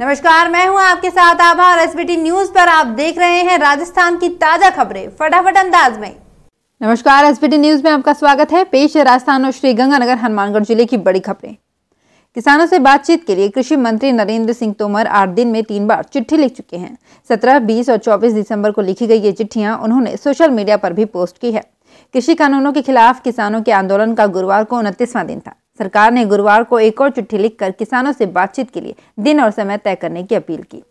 नमस्कार मैं हूं आपके साथ आभा और एसबीटी न्यूज पर आप देख रहे हैं राजस्थान की ताजा खबरें फटाफट अंदाज में नमस्कार एसबीटी न्यूज में आपका स्वागत है पेश है राजस्थान और श्री गंगानगर हनुमानगढ़ जिले की बड़ी खबरें किसानों से बातचीत के लिए कृषि मंत्री नरेंद्र सिंह तोमर आठ दिन में तीन बार चिट्ठी लिख चुके हैं सत्रह बीस और चौबीस दिसंबर को लिखी गई ये चिट्ठियां उन्होंने सोशल मीडिया पर भी पोस्ट की है कृषि कानूनों के खिलाफ किसानों के आंदोलन का गुरुवार को उनतीसवां दिन था सरकार ने गुरुवार को एक और चिट्ठी लिखकर किसानों से बातचीत के लिए दिन और समय तय करने की अपील की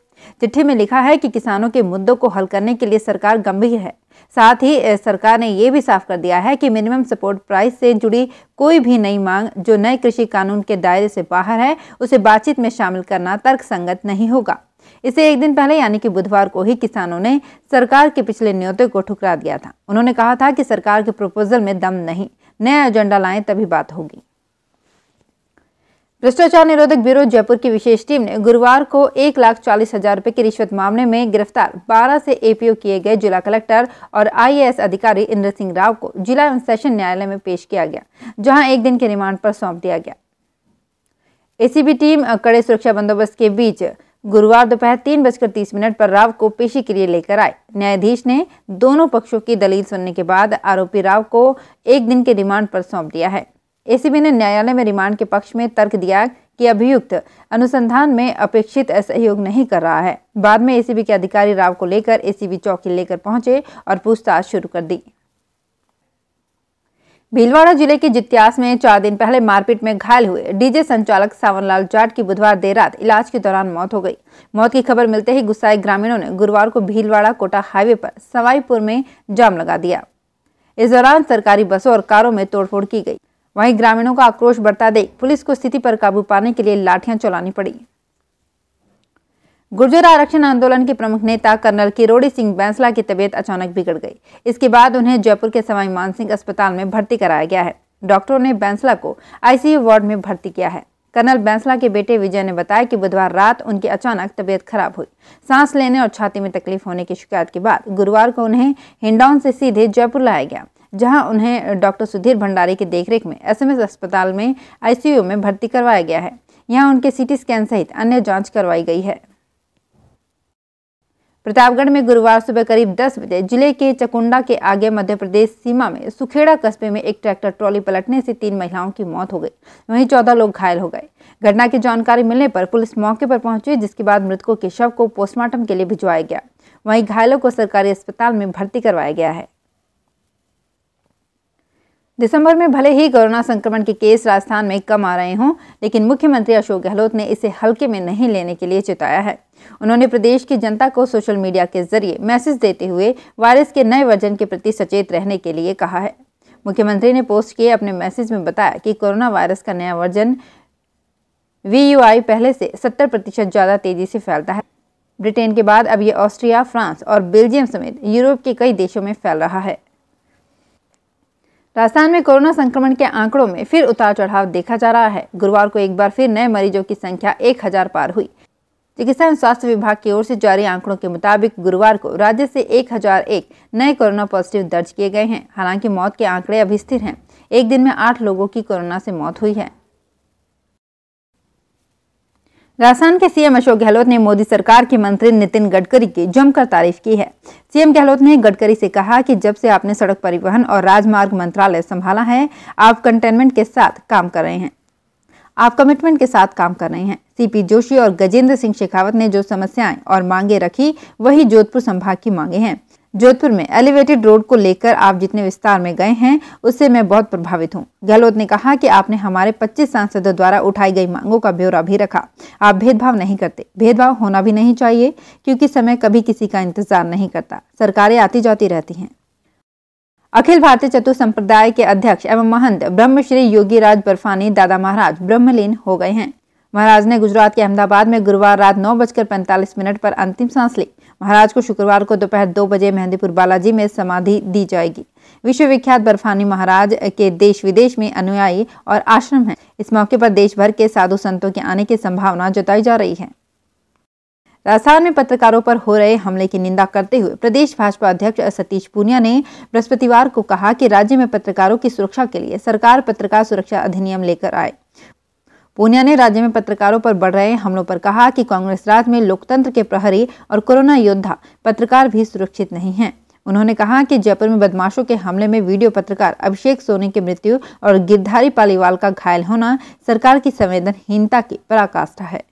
चिट्ठी में लिखा है कि किसानों के मुद्दों को हल करने के लिए सरकार गंभीर है साथ ही सरकार ने यह भी साफ कर दिया है कि मिनिमम सपोर्ट प्राइस से जुड़ी कोई भी नई मांग जो नए कृषि कानून के दायरे से बाहर है उसे बातचीत में शामिल करना तर्कसंगत नहीं होगा इसे एक दिन पहले यानी कि बुधवार को ही किसानों ने सरकार के पिछले न्योते को ठुकरा दिया था उन्होंने कहा था कि सरकार के प्रपोजल में दम नहीं नया एजेंडा लाएं तभी बात होगी भ्रष्टाचार निरोधक ब्यूरो जयपुर की विशेष टीम ने गुरुवार को एक लाख चालीस हजार रूपए की रिश्वत मामले में गिरफ्तार 12 से एपीओ किए गए जिला कलेक्टर और आईएएस अधिकारी इंद्र सिंह राव को जिला एवं सेशन न्यायालय में पेश किया गया जहां एक दिन के रिमांड पर सौंप दिया गया एसीबी टीम कड़े सुरक्षा बंदोबस्त के बीच गुरुवार दोपहर तीन बजकर तीस मिनट पर राव को पेशी के लिए लेकर आए न्यायाधीश ने दोनों पक्षों की दलील सुनने के बाद आरोपी राव को एक दिन के रिमांड पर सौंप दिया है एसीबी ने न्यायालय में रिमांड के पक्ष में तर्क दिया कि अभियुक्त अनुसंधान में अपेक्षित सहयोग नहीं कर रहा है बाद में एसीबी के अधिकारी राव को लेकर एसीबी चौकी लेकर पहुंचे और पूछताछ शुरू कर दी भीलवाड़ा जिले के जितियास में चार दिन पहले मारपीट में घायल हुए डीजे संचालक सावनलाल जाट की बुधवार देर रात इलाज के दौरान मौत हो गई मौत की खबर मिलते ही गुस्साए ग्रामीणों ने गुरुवार को भीलवाड़ा कोटा हाईवे पर सवाईपुर में जाम लगा दिया इस दौरान सरकारी बसों और कारों में तोड़फोड़ की गई वहीं ग्रामीणों का आक्रोश बढ़ता देख पुलिस को स्थिति पर काबू पाने के लिए लाठियां चलानी पड़ी गुर्जर आरक्षण आंदोलन के प्रमुख नेता कर्नल किरोड़ी सिंह बैंसला की तबीयत अचानक बिगड़ गई इसके बाद उन्हें जयपुर के सवाई मानसिंह अस्पताल में भर्ती कराया गया है डॉक्टरों ने बैंसला को आईसीयू वार्ड में भर्ती किया है कर्नल बैंसला के बेटे विजय ने बताया कि बुधवार रात उनकी अचानक तबीयत खराब हुई सांस लेने और छाती में तकलीफ होने की शिकायत के बाद गुरुवार को उन्हें हिंडौन से सीधे जयपुर लाया गया जहां उन्हें डॉक्टर सुधीर भंडारी की देखरेख में एसएमएस अस्पताल में आईसीयू में भर्ती करवाया गया है यहां उनके सीटी स्कैन सहित अन्य जांच करवाई गई है प्रतापगढ़ में गुरुवार सुबह करीब 10 बजे जिले के चकुंडा के आगे मध्य प्रदेश सीमा में सुखेड़ा कस्बे में एक ट्रैक्टर ट्रॉली पलटने से तीन महिलाओं की मौत हो गई वहीं चौदह लोग घायल हो गए घटना की जानकारी मिलने पर पुलिस मौके पर पहुंची जिसके बाद मृतकों के शव को पोस्टमार्टम के लिए भिजवाया गया वहीं घायलों को सरकारी अस्पताल में भर्ती करवाया गया है दिसंबर में भले ही कोरोना संक्रमण के केस राजस्थान में कम आ रहे हों लेकिन मुख्यमंत्री अशोक गहलोत ने इसे हल्के में नहीं लेने के लिए चेताया है उन्होंने प्रदेश की जनता को सोशल मीडिया के जरिए मैसेज देते हुए वायरस के नए वर्जन के प्रति सचेत रहने के लिए कहा है मुख्यमंत्री ने पोस्ट किए अपने मैसेज में बताया कि कोरोना वायरस का नया वर्जन वी पहले से सत्तर प्रतिशत ज़्यादा तेजी से फैलता है ब्रिटेन के बाद अब ये ऑस्ट्रिया फ्रांस और बेल्जियम समेत यूरोप के कई देशों में फैल रहा है राजस्थान में कोरोना संक्रमण के आंकड़ों में फिर उतार चढ़ाव देखा जा रहा है गुरुवार को एक बार फिर नए मरीजों की संख्या एक हजार पार हुई चिकित्सा एवं स्वास्थ्य विभाग की ओर से जारी आंकड़ों के मुताबिक गुरुवार को राज्य से 1001 नए कोरोना पॉजिटिव दर्ज किए गए हैं हालांकि मौत के आंकड़े अभी स्थिर हैं एक दिन में आठ लोगों की कोरोना से मौत हुई है राजस्थान के सीएम अशोक गहलोत ने मोदी सरकार के मंत्री नितिन गडकरी की जमकर तारीफ की है सीएम गहलोत ने गडकरी से कहा कि जब से आपने सड़क परिवहन और राजमार्ग मंत्रालय संभाला है आप कंटेनमेंट के साथ काम कर रहे हैं आप कमिटमेंट के साथ काम कर रहे हैं सीपी जोशी और गजेंद्र सिंह शेखावत ने जो समस्याएं और मांगे रखी वही जोधपुर संभाग की मांगे हैं जोधपुर में एलिवेटेड रोड को लेकर आप जितने विस्तार में गए हैं उससे मैं बहुत प्रभावित हूं। गहलोत ने कहा कि आपने हमारे 25 सांसदों द्वारा उठाई गई मांगों का ब्यौरा भी रखा आप भेदभाव नहीं करते भेदभाव होना भी नहीं चाहिए क्योंकि समय कभी किसी का इंतजार नहीं करता सरकारें आती जाती रहती हैं अखिल भारतीय चतुर्थ संप्रदाय के अध्यक्ष एवं महंत ब्रह्मश्री योगी राज बर्फानी दादा महाराज ब्रह्मलीन हो गए हैं महाराज ने गुजरात के अहमदाबाद में गुरुवार रात नौ बजकर पैंतालीस मिनट पर अंतिम सांस ली महाराज को शुक्रवार को दोपहर दो बजे मेहंदीपुर बालाजी में समाधि दी जाएगी विश्वविख्यात बर्फानी महाराज के देश विदेश में अनुयायी और आश्रम है इस मौके पर देश भर के साधु संतों के आने की संभावना जताई जा रही है राजस्थान में पत्रकारों पर हो रहे हमले की निंदा करते हुए प्रदेश भाजपा अध्यक्ष सतीश पूनिया ने बृहस्पतिवार को कहा कि राज्य में पत्रकारों की सुरक्षा के लिए सरकार पत्रकार सुरक्षा अधिनियम लेकर आए पूनिया ने राज्य में पत्रकारों पर बढ़ रहे हमलों पर कहा कि कांग्रेस राज में लोकतंत्र के प्रहरी और कोरोना योद्धा पत्रकार भी सुरक्षित नहीं हैं उन्होंने कहा कि जयपुर में बदमाशों के हमले में वीडियो पत्रकार अभिषेक सोनी की मृत्यु और गिरधारी पालीवाल का घायल होना सरकार की संवेदनहीनता की पराकाष्ठा है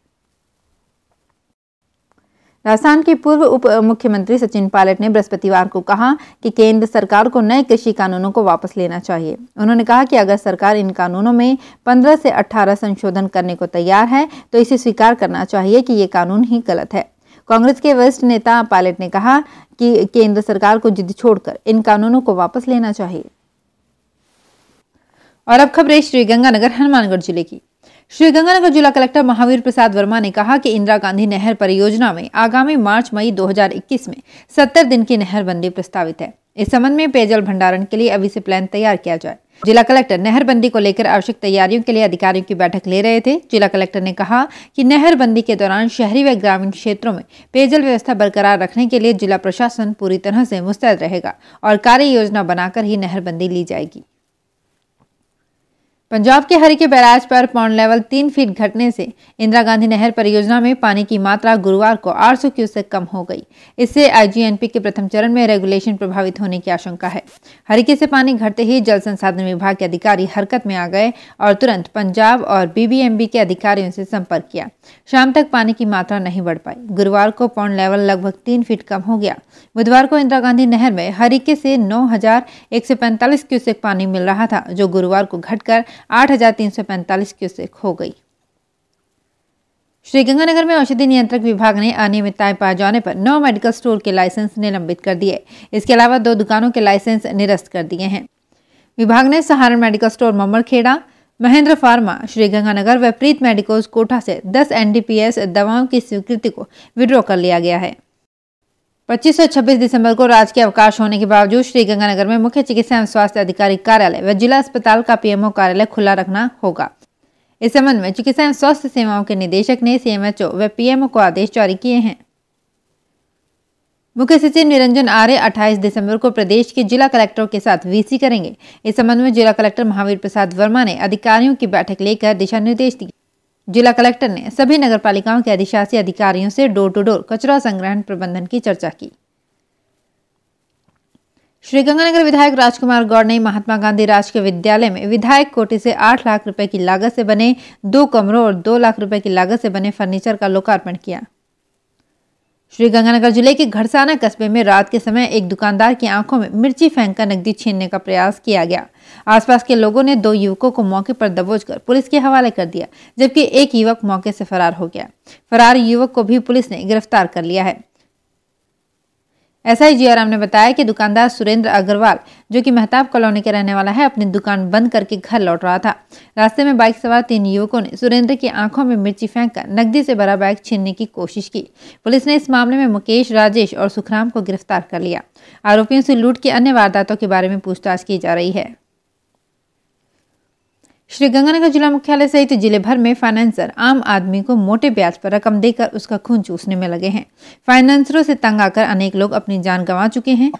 राजस्थान के पूर्व उप मुख्यमंत्री सचिन पायलट ने बृहस्पतिवार को कहा कि केंद्र सरकार को नए कृषि कानूनों को वापस लेना चाहिए उन्होंने कहा कि अगर सरकार इन कानूनों में 15 से 18 संशोधन करने को तैयार है तो इसे स्वीकार करना चाहिए कि ये कानून ही गलत है कांग्रेस के वरिष्ठ नेता पायलट ने कहा कि केंद्र सरकार को जिद छोड़कर इन कानूनों को वापस लेना चाहिए और अब खबरें श्रीगंगानगर हनुमानगढ़ जिले की श्रीगंगानगर जिला कलेक्टर महावीर प्रसाद वर्मा ने कहा कि इंदिरा गांधी नहर परियोजना में आगामी मार्च मई 2021 में 70 दिन की नहर बंदी प्रस्तावित है इस संबंध में पेयजल भंडारण के लिए अभी से प्लान तैयार किया जाए जिला कलेक्टर नहर बंदी को लेकर आवश्यक तैयारियों के लिए अधिकारियों की बैठक ले रहे थे जिला कलेक्टर ने कहा कि नहर बंदी के दौरान शहरी व ग्रामीण क्षेत्रों में पेयजल व्यवस्था बरकरार रखने के लिए जिला प्रशासन पूरी तरह से मुस्तैद रहेगा और कार्य योजना बनाकर ही नहर बंदी ली जाएगी पंजाब के हरी के बैराज पर पौन लेवल तीन फीट घटने से इंदिरा गांधी नहर परियोजना में पानी की मात्रा गुरुवार को 800 क्यूसेक कम हो गई इससे आईजीएनपी के प्रथम चरण में रेगुलेशन प्रभावित होने की आशंका है हरिके से पानी घटते ही जल संसाधन विभाग के अधिकारी हरकत में आ गए और तुरंत पंजाब और बीबीएमबी के अधिकारियों से संपर्क किया शाम तक पानी की मात्रा नहीं बढ़ पाई गुरुवार को पौन लेवल लगभग तीन फीट कम हो गया बुधवार को इंदिरा गांधी नहर में हरिके से नौ क्यूसेक पानी मिल रहा था जो गुरुवार को घटकर आठ हज़ार तीन सौ पैंतालीस क्यूसेक हो गई श्रीगंगानगर में औषधि नियंत्रक विभाग ने अनियमितताएं पाए जाने पर नौ मेडिकल स्टोर के लाइसेंस निलंबित कर दिए इसके अलावा दो दुकानों के लाइसेंस निरस्त कर दिए हैं विभाग ने Saharan medical store Mamarkheda Mahendra pharma Sriganganagar व प्रीत मेडिकोज कोठा से 10 एनडीपीएस दवाओं की स्वीकृति को विड्रॉ कर लिया गया है पच्चीस और छब्बीस दिसंबर को राजकीय अवकाश होने के बावजूद श्रीगंगानगर में मुख्य चिकित्सा एवं स्वास्थ्य अधिकारी कार्यालय व जिला अस्पताल का पीएमओ कार्यालय खुला रखना होगा इस संबंध में चिकित्सा एवं स्वास्थ्य सेवाओं के निदेशक ने सीएमएचओ व पीएमओ को आदेश जारी किए हैं मुख्य सचिव निरंजन आर्य 28 दिसंबर को प्रदेश के जिला कलेक्टरों के साथ वीसी करेंगे इस संबंध में जिला कलेक्टर महावीर प्रसाद वर्मा ने अधिकारियों की बैठक लेकर दिशा निर्देश दिए जिला कलेक्टर ने सभी नगर पालिकाओं के अधिशासी अधिकारियों से डोर टू डोर कचरा संग्रहण प्रबंधन की चर्चा की श्रीगंगानगर विधायक राजकुमार गौड़ ने महात्मा गांधी राजकीय विद्यालय में विधायक कोटि से आठ लाख रुपए की लागत से बने दो कमरों और दो लाख रुपए की लागत से बने फर्नीचर का लोकार्पण किया श्रीगंगानगर जिले के घरसाना कस्बे में रात के समय एक दुकानदार की आंखों में मिर्ची फेंककर नकदी छीनने का प्रयास किया गया आसपास के लोगों ने दो युवकों को मौके पर दबोचकर पुलिस के हवाले कर दिया जबकि एक युवक मौके से फरार हो गया फरार युवक को भी पुलिस ने गिरफ्तार कर लिया है एसआई जीआराम ने बताया कि दुकानदार सुरेंद्र अग्रवाल जो कि मेहताब कॉलोनी के रहने वाला है अपनी दुकान बंद करके घर लौट रहा था रास्ते में बाइक सवार तीन युवकों ने सुरेंद्र की आंखों में मिर्ची फेंककर नकदी से भरा बाइक छीनने की कोशिश की पुलिस ने इस मामले में मुकेश राजेश और सुखराम को गिरफ्तार कर लिया आरोपियों से लूट की अन्य वारदातों के बारे में पूछताछ की जा रही है श्रीगंगानगर जिला मुख्यालय सहित जिले भर में फाइनेंसर आम आदमी को मोटे ब्याज पर रकम देकर उसका खून चूसने में लगे हैं फाइनेंसरों से तंग आकर अनेक लोग अपनी जान गंवा चुके हैं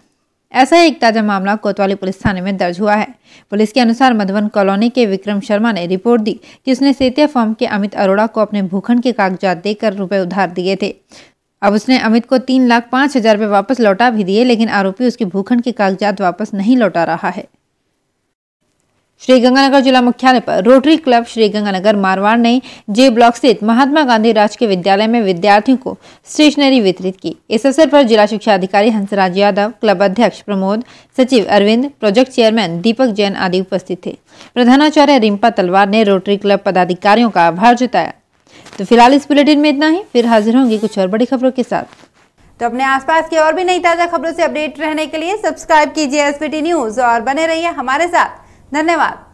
ऐसा ही एक ताजा मामला कोतवाली पुलिस थाने में दर्ज हुआ है पुलिस के अनुसार मधुबन कॉलोनी के विक्रम शर्मा ने रिपोर्ट दी कि उसने सेतिया फॉर्म के अमित अरोड़ा को अपने भूखंड के कागजात देकर रुपए उधार दिए थे अब उसने अमित को तीन लाख पाँच हजार रुपये वापस लौटा भी दिए लेकिन आरोपी उसके भूखंड के कागजात वापस नहीं लौटा रहा है श्री गंगानगर जिला मुख्यालय पर रोटरी क्लब श्री गंगानगर मारवाड़ ने जे ब्लॉक स्थित महात्मा गांधी राजकीय विद्यालय में विद्यार्थियों को स्टेशनरी वितरित की इस अवसर पर जिला शिक्षा अधिकारी हंसराज यादव क्लब अध्यक्ष प्रमोद सचिव अरविंद प्रोजेक्ट चेयरमैन दीपक जैन आदि उपस्थित थे प्रधानाचार्य रिम्पा तलवार ने रोटरी क्लब पदाधिकारियों का आभार जताया तो फिलहाल इस बुलेटिन में इतना ही फिर हाजिर होंगे कुछ और बड़ी खबरों के साथ तो अपने आसपास की और भी नई ताज़ा खबरों से अपडेट रहने के लिए सब्सक्राइब कीजिए एसपीटी न्यूज़ और बने रहिए हमारे साथ धन्यवाद